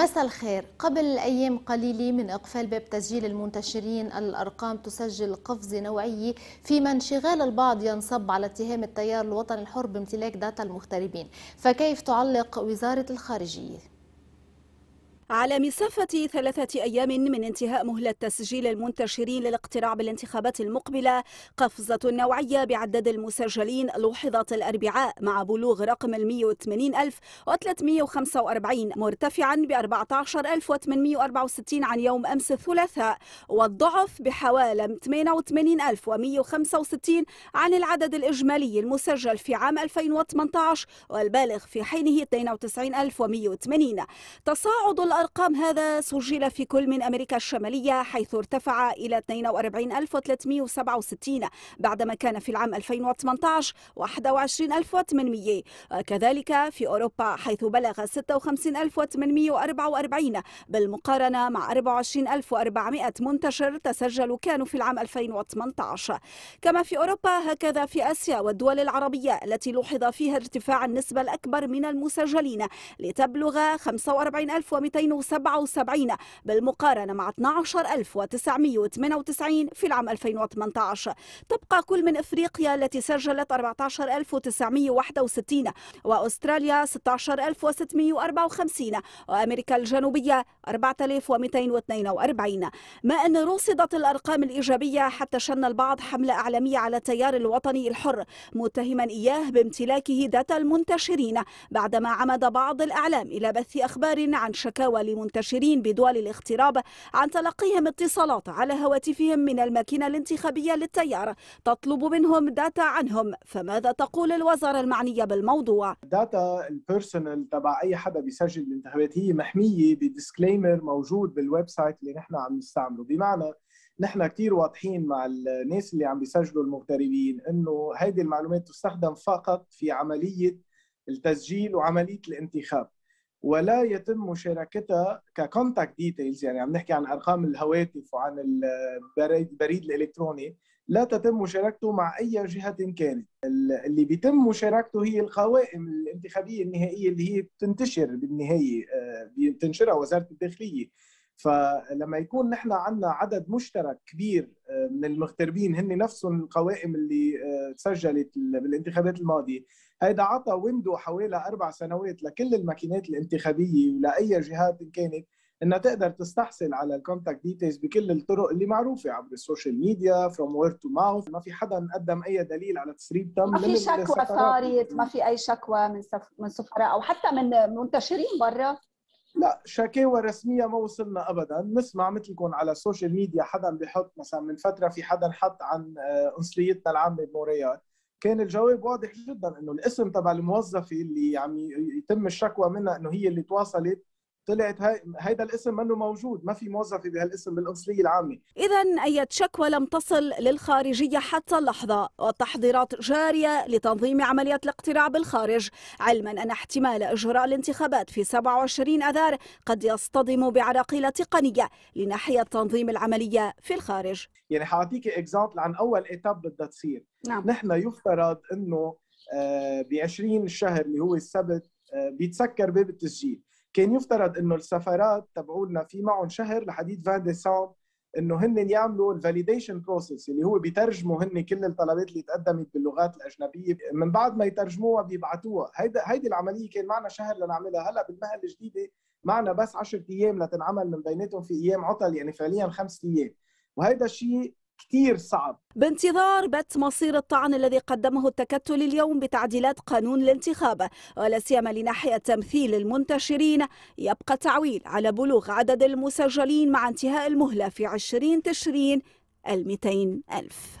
مساء الخير قبل أيام قليلة من إقفال باب تسجيل المنتشرين الأرقام تسجل قفزة نوعية فيما انشغال البعض ينصب على اتهام التيار الوطني الحر بامتلاك داتا المغتربين فكيف تعلق وزارة الخارجية؟ على مسافة ثلاثة أيام من انتهاء مهلة تسجيل المنتشرين للاقتراع بالانتخابات المقبلة قفزة نوعية بعدد المسجلين لوحظت الأربعاء مع بلوغ رقم 180345 مرتفعا ب 14864 عن يوم أمس الثلاثاء والضعف بحوالي 88165 عن العدد الإجمالي المسجل في عام 2018 والبالغ في حينه 92180 تصاعد الأرقام هذا سجل في كل من أمريكا الشمالية حيث ارتفع إلى 42367 بعدما كان في العام 2018 21800 وكذلك في أوروبا حيث بلغ 56844 بالمقارنة مع 24400 منتشر تسجلوا كانوا في العام 2018 كما في أوروبا هكذا في آسيا والدول العربية التي لوحظ فيها ارتفاع النسبة الأكبر من المسجلين لتبلغ 45200 2077 بالمقارنة مع 12998 في العام 2018 تبقى كل من إفريقيا التي سجلت 14961 وأستراليا 16654 وأمريكا الجنوبية 4242 ما أن رصدت الأرقام الإيجابية حتى شن البعض حملة إعلامية على التيار الوطني الحر متهما إياه بامتلاكه داتا المنتشرين بعدما عمد بعض الأعلام إلى بث أخبار عن شكاوى ولمنتشرين بدول الاغتراب عن تلقيهم اتصالات على هواتفهم من الماكينة الانتخابية للتيار تطلب منهم داتا عنهم فماذا تقول الوزارة المعنية بالموضوع؟ داتا البيرسونال تبع أي حدا بيسجل الانتخابات هي محمية بديسكليمر موجود بالويب سايت اللي نحن عم نستعمله بمعنى نحن كثير واضحين مع الناس اللي عم بيسجلوا المغتربين انه هذه المعلومات تستخدم فقط في عمليه التسجيل وعمليه الانتخاب ولا يتم مشاركتها ككونتاكت ديتيلز يعني عم نحكي عن ارقام الهواتف وعن البريد الالكتروني لا تتم مشاركته مع اي جهه كانت اللي بيتم مشاركته هي القوائم الانتخابيه النهائيه اللي هي بتنتشر بالنهايه آه، بتنشرها وزاره الداخليه فلما يكون نحن عندنا عدد مشترك كبير آه، من المغتربين هن نفسهم القوائم اللي آه، تسجلت بالانتخابات الماضيه هيدا عطى ويندو حوالي اربع سنوات لكل الماكينات الانتخابيه ولاي جهات إن كانت انها تقدر تستحصل على الكونتاكت ديتيلز بكل الطرق اللي معروفه عبر السوشيال ميديا فروم وورد تو ماوث ما في حدا قدم اي دليل على تسريب تم ما في شكوى صارت ما في اي شكوى من من سفراء او حتى من منتشرين برا لا شكاوى رسميه ما وصلنا ابدا نسمع مثلكم على السوشيال ميديا حدا بيحط مثلا من فتره في حدا حط عن آه، انصليتنا العامه بموريال كان الجواب واضح جدا انه الاسم تبع الموظفه اللي عم يعني يتم الشكوى منها انه هي اللي تواصلت طلعت هاي هيدا الاسم منه موجود ما في موظفه بهالاسم بالقصريه العامه اذا اي شكوى لم تصل للخارجيه حتى اللحظه والتحضيرات جاريه لتنظيم عمليات الاقتراع بالخارج علما ان احتمال اجراء الانتخابات في 27 اذار قد يصطدم بعراقيل تقنيه لناحيه تنظيم العمليه في الخارج يعني حاعطيك اكزامبل عن اول ايتاب بدها تصير نعم. نحن يفترض انه ب 20 الشهر اللي هو السبت آه، بيتسكر باب التسجيل كان يفترض انه السفارات تبعولنا في معهم شهر لحديد فان ديسمبر انه هن يعملوا الفاليديشن بروسيس اللي هو بيترجموا هن كل الطلبات اللي تقدمت باللغات الاجنبيه من بعد ما يترجموها بيبعتوها هيدا هيدي العمليه كان معنا شهر لنعملها هلا بالمهل الجديده معنا بس 10 ايام لتنعمل من بيناتهم في ايام عطل يعني فعليا خمس ايام وهيدا الشيء كتير صعب بانتظار بت مصير الطعن الذي قدمه التكتل اليوم بتعديلات قانون الانتخاب ولا سيما لناحية تمثيل المنتشرين يبقى التعويل على بلوغ عدد المسجلين مع انتهاء المهلة في 20 تشرين ال ألف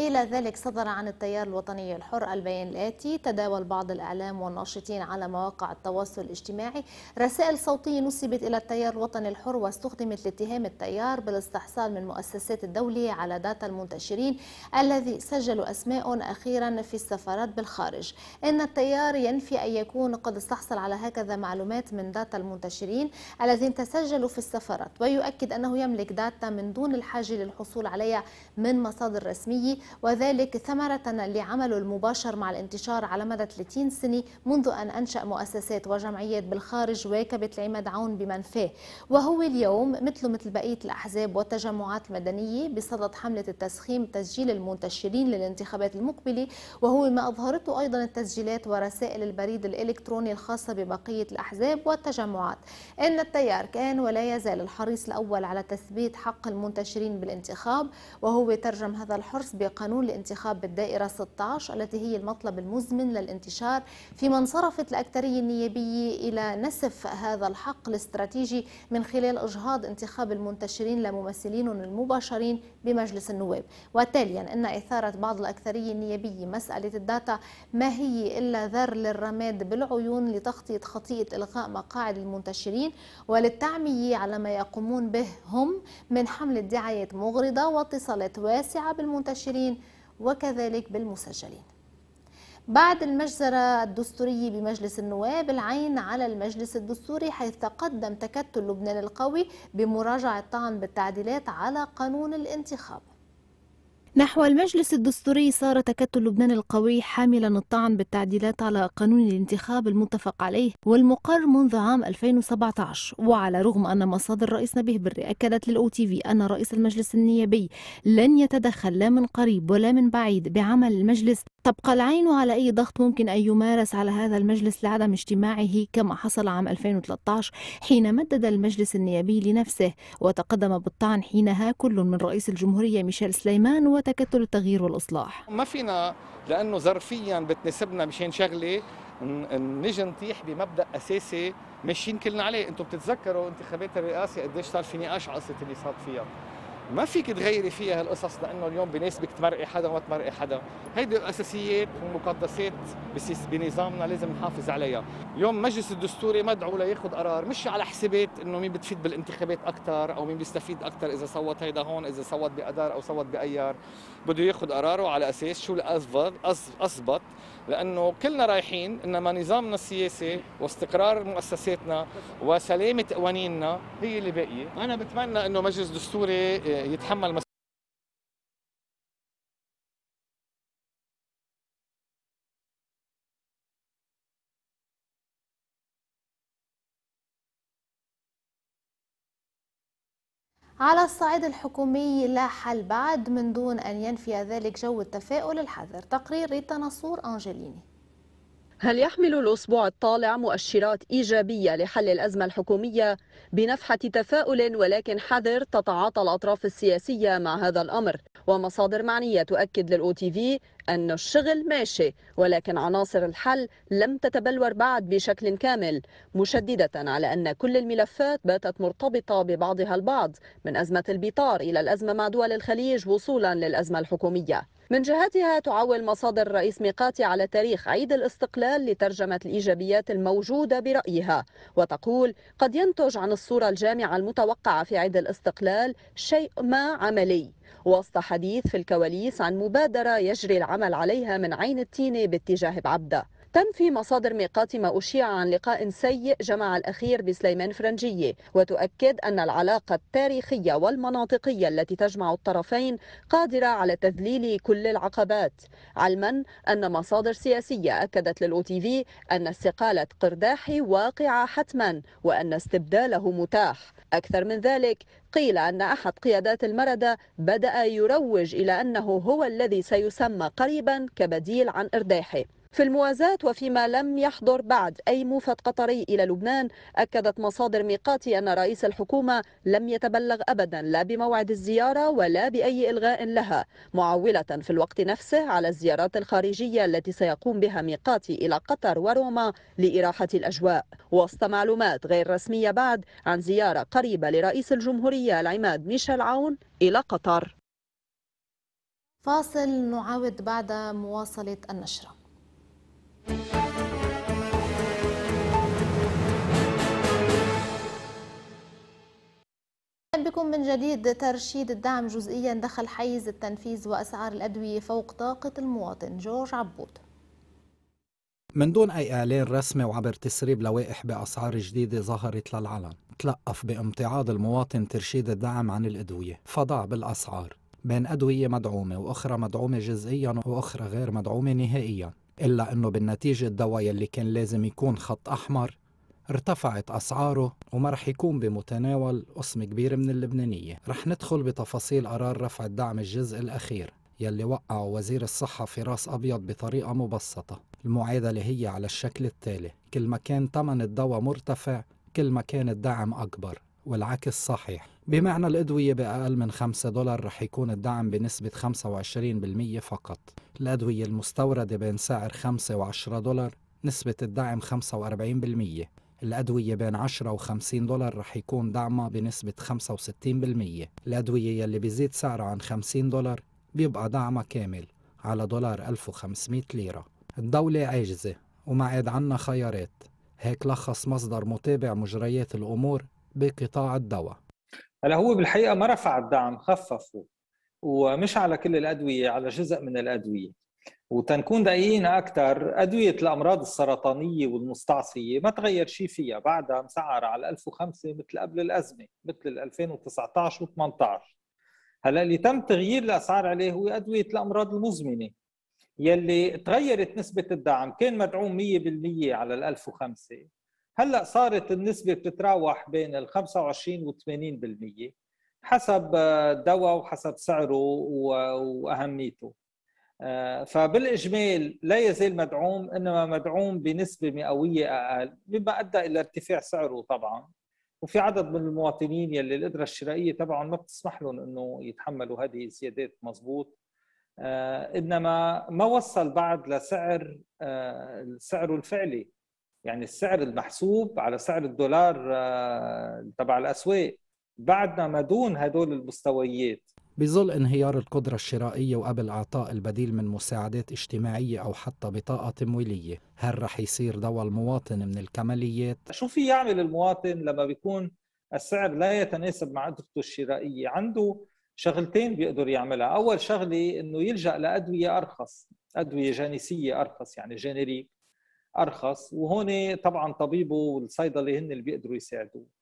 إلى ذلك صدر عن التيار الوطني الحر البيان الآتي تداول بعض الإعلام والناشطين على مواقع التواصل الاجتماعي رسائل صوتية نسبت إلى التيار الوطني الحر واستخدمت لاتهام التيار بالاستحصال من مؤسسات الدولة على داتا المنتشرين الذي سجلوا أسماء أخيرا في السفارات بالخارج إن التيار ينفي أن يكون قد استحصل على هكذا معلومات من داتا المنتشرين الذين تسجلوا في السفارات ويؤكد أنه يملك داتا من دون الحاجة للحصول عليها من مصادر رسمية وذلك ثمرة لعمله المباشر مع الانتشار على مدى 30 سنة منذ أن أنشأ مؤسسات وجمعيات بالخارج واكبت العماد عون بمنفاه وهو اليوم مثله مثل بقية الأحزاب والتجمعات المدنية بصدد حملة التسخيم تسجيل المنتشرين للانتخابات المقبلة وهو ما أظهرته أيضا التسجيلات ورسائل البريد الإلكتروني الخاصة ببقية الأحزاب والتجمعات إن التيار كان ولا يزال الحريص الأول على تثبيت حق المنتشرين بالانتخاب وهو ترجم هذا الحرص بقى قانون لانتخاب الدائرة 16 التي هي المطلب المزمن للانتشار فيما انصرفت الأكثرية النيابية إلى نسف هذا الحق الاستراتيجي من خلال إجهاض انتخاب المنتشرين لممثلينهم المباشرين بمجلس النواب وتاليا أن إثارة بعض الأكثرية النيابية مسألة الداتا ما هي إلا ذر للرماد بالعيون لتغطية خطيئة إلغاء مقاعد المنتشرين وللتعمية على ما يقومون به هم من حملة دعايات مغرضة واتصالات واسعة بالمنتشرين المشاركين وكذلك بالمسجلين بعد المجزرة الدستورية بمجلس النواب العين على المجلس الدستوري حيث تقدم تكتل لبنان القوي بمراجعة طعن بالتعديلات على قانون الانتخاب نحو المجلس الدستوري صار تكتل لبنان القوي حاملا الطعن بالتعديلات على قانون الانتخاب المتفق عليه والمقر منذ عام 2017 وعلى رغم أن مصادر رئيس نبيه بري أكدت للأو تي في أن رئيس المجلس النيابي لن يتدخل لا من قريب ولا من بعيد بعمل المجلس تبقى العين على أي ضغط ممكن أن يمارس على هذا المجلس لعدم اجتماعه كما حصل عام 2013 حين مدد المجلس النيابي لنفسه وتقدم بالطعن حينها كل من رئيس الجمهورية ميشيل سليمان و تكتل التغيير والإصلاح ما فينا لأنه ظرفيا بتناسبنا مشان شغلة نجي نطيح بمبدا اساسي ماشيين كلنا عليه انتم بتتذكروا انتخابات الرئاسه قديش صار في نقاش على قصه اللي صار فيها ما فيك تغيري فيها هالقصص لانه اليوم بناسبك تمرقي حدا وما تمرقي حدا، هيدي اساسيات ومقدسات بنظامنا لازم نحافظ عليها، اليوم مجلس الدستوري مدعو لياخذ قرار مش على حسابات انه مين بتفيد بالانتخابات اكثر او مين بيستفيد اكثر اذا صوت هيدا هون اذا صوت بأدار او صوت بأيار، بده ياخذ قراره على اساس شو الأثبت اثبت لانه كلنا رايحين انما نظامنا السياسي واستقرار مؤسساتنا وسلامه قوانيننا هي اللي باقيه، انا بتمنى انه مجلس دستوري آه، يتحمل مسؤولية على الصعيد الحكومي لا حل بعد من دون أن ينفي ذلك جو التفاؤل الحذر تقرير ريتا نصور أنجليني هل يحمل الأسبوع الطالع مؤشرات إيجابية لحل الأزمة الحكومية بنفحة تفاؤل ولكن حذر تتعاطى الأطراف السياسية مع هذا الأمر ومصادر معنية تؤكد للأو تي في أن الشغل ماشي ولكن عناصر الحل لم تتبلور بعد بشكل كامل مشددة على أن كل الملفات باتت مرتبطة ببعضها البعض من أزمة البطار إلى الأزمة مع دول الخليج وصولا للأزمة الحكومية من جهتها تعول مصادر رئيس ميقاتي على تاريخ عيد الاستقلال لترجمة الإيجابيات الموجودة برأيها وتقول قد ينتج عن الصورة الجامعة المتوقعة في عيد الاستقلال شيء ما عملي وسط حديث في الكواليس عن مبادرة يجري العمل عليها من عين التينة باتجاه بعبده تنفي مصادر ميقات ما أشيع عن لقاء سيء جمع الأخير بسليمان فرنجية وتؤكد أن العلاقة التاريخية والمناطقية التي تجمع الطرفين قادرة على تذليل كل العقبات علما أن مصادر سياسية أكدت للأوتي تي في أن استقالة قرداحي واقعة حتما وأن استبداله متاح أكثر من ذلك قيل أن أحد قيادات المردة بدأ يروج إلى أنه هو الذي سيسمى قريبا كبديل عن إرداحه في الموازاة وفيما لم يحضر بعد أي موفد قطري إلى لبنان أكدت مصادر ميقاتي أن رئيس الحكومة لم يتبلغ أبدا لا بموعد الزيارة ولا بأي إلغاء لها معولة في الوقت نفسه على الزيارات الخارجية التي سيقوم بها ميقاتي إلى قطر وروما لإراحة الأجواء وسط معلومات غير رسمية بعد عن زيارة قريبة لرئيس الجمهورية العماد ميشيل عون إلى قطر فاصل نعاود بعد مواصلة النشره بكم من جديد ترشيد الدعم جزئيا دخل حيز التنفيذ وأسعار الأدوية فوق طاقة المواطن جورج عبود من دون أي إعلان رسمي وعبر تسريب لوائح بأسعار جديدة ظهرت للعلن تلقف بامتعاض المواطن ترشيد الدعم عن الأدوية فضع بالأسعار بين أدوية مدعومة وأخرى مدعومة جزئيا وأخرى غير مدعومة نهائيا إلا أنه بالنتيجة الدواء يلي كان لازم يكون خط أحمر ارتفعت أسعاره وما رح يكون بمتناول قسم كبير من اللبنانية رح ندخل بتفاصيل قرار رفع الدعم الجزء الأخير يلي وقعه وزير الصحة في رأس أبيض بطريقة مبسطة المعادلة هي على الشكل التالي كل ما كان ثمن الدواء مرتفع كل ما كان الدعم أكبر والعكس صحيح بمعنى الأدوية بأقل من 5 دولار رح يكون الدعم بنسبة 25% فقط الأدوية المستوردة بين سعر 5 و 10 دولار نسبة الدعم 45% الأدوية بين 10 و50 دولار رح يكون دعمها بنسبة 65% الأدوية يلي بيزيد سعرها عن 50 دولار بيبقى دعمها كامل على دولار 1500 ليرة الدولة عاجزة وما عاد عنا خيارات هيك لخص مصدر متابع مجريات الأمور بقطاع الدواء هلا هو بالحقيقة ما رفع الدعم خففه ومش على كل الأدوية على جزء من الأدوية وتنكون دقيقين اكثر ادويه الامراض السرطانيه والمستعصيه ما تغير شيء فيها بعدها مسعر على 1005 مثل قبل الازمه مثل 2019 و18 هلا اللي تم تغيير الاسعار عليه هو ادويه الامراض المزمنه يلي تغيرت نسبه الدعم كان مدعوم 100% على ال 1005 هلا صارت النسبه بتتراوح بين ال 25 و 80% حسب الدواء وحسب سعره واهميته آه، فبالاجمال لا يزال مدعوم انما مدعوم بنسبه مئويه اقل مما ادى الى ارتفاع سعره طبعا وفي عدد من المواطنين يلي القدره الشرائيه تبعهم ما بتسمح لهم انه يتحملوا هذه الزيادات مضبوط آه، انما ما وصل بعد لسعر آه، سعره الفعلي يعني السعر المحسوب على سعر الدولار تبع الاسواق بعدنا ما دون هدول المستويات بظل انهيار القدرة الشرائية وقبل إعطاء البديل من مساعدات اجتماعية أو حتى بطاقة تمويلية هل رح يصير دواء المواطن من الكماليات؟ شو في يعمل يعني المواطن لما بيكون السعر لا يتناسب مع قدرته الشرائية عنده شغلتين بيقدر يعملها أول شغلة أنه يلجأ لأدوية أرخص أدوية جانسية أرخص يعني جينيريك أرخص وهون طبعا طبيبه والصيدلي هن اللي بيقدروا يساعدوه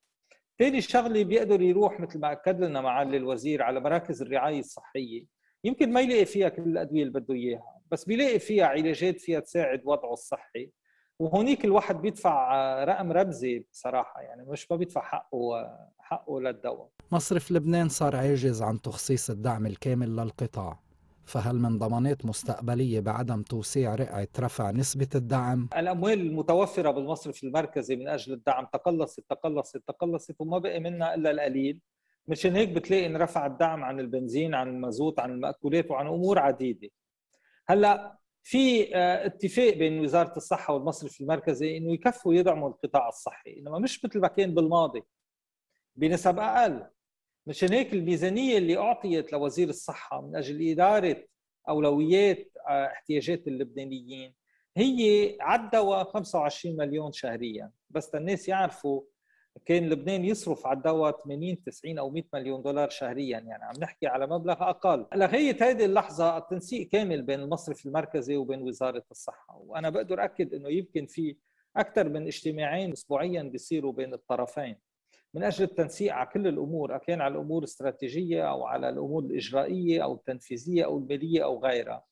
ثاني شغله بيقدر يروح مثل ما اكد لنا معالي الوزير على مراكز الرعايه الصحيه يمكن ما يلاقي فيها كل الادويه اللي بده اياها بس بيلاقي فيها علاجات فيها تساعد وضعه الصحي وهونيك الواحد بيدفع رقم رمزي بصراحه يعني مش ما بيدفع حقه حقه للدواء مصرف لبنان صار عاجز عن تخصيص الدعم الكامل للقطاع فهل من ضمانات مستقبلية بعدم توسيع رقعة رفع نسبة الدعم؟ الأموال المتوفرة بالمصرف المركزي من أجل الدعم تقلصت تقلصت تقلصت وما بقي منها إلا القليل مشان هيك بتلاقي ان رفع الدعم عن البنزين عن المازوت عن المأكولات وعن أمور عديدة هلأ في آه، اتفاق بين وزارة الصحة والمصرف المركزي انه يكفوا يدعموا القطاع الصحي انما مش مثل ما كان بالماضي بنسب اقل مشان هيك الميزانية اللي أعطيت لوزير الصحة من أجل إدارة أولويات آه، احتياجات اللبنانيين هي عالدواء 25 مليون شهريا بس الناس يعرفوا كان لبنان يصرف على الدواء 80 90 او 100 مليون دولار شهريا يعني عم نحكي على مبلغ اقل لغايه هذه اللحظه التنسيق كامل بين المصرف المركزي وبين وزاره الصحه وانا بقدر اكد انه يمكن في اكثر من اجتماعين اسبوعيا بيصيروا بين الطرفين من اجل التنسيق على كل الامور كان على الامور الاستراتيجيه او على الامور الاجرائيه او التنفيذيه او الماليه او غيرها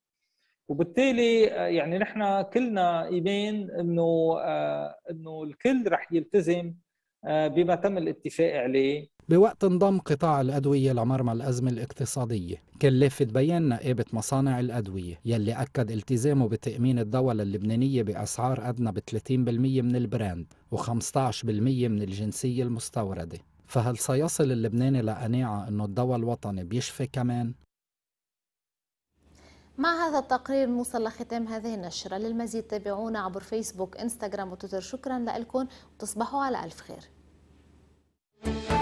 وبالتالي آه، يعني نحن كلنا ايمان انه آه، انه الكل رح يلتزم آه، بما تم الاتفاق عليه بوقت انضم قطاع الأدوية لمرمى الأزمة الاقتصادية كلفت بيان نائبة مصانع الأدوية يلي أكد التزامه بتأمين الدواء اللبنانية بأسعار أدنى ب 30% من البراند و15% من الجنسية المستوردة فهل سيصل اللبناني لقناعة أنه الدواء الوطني بيشفي كمان؟ مع هذا التقرير نوصل لختام هذه النشرة للمزيد تابعونا عبر فيسبوك إنستغرام وتويتر شكرا لكم وتصبحوا على ألف خير Bye.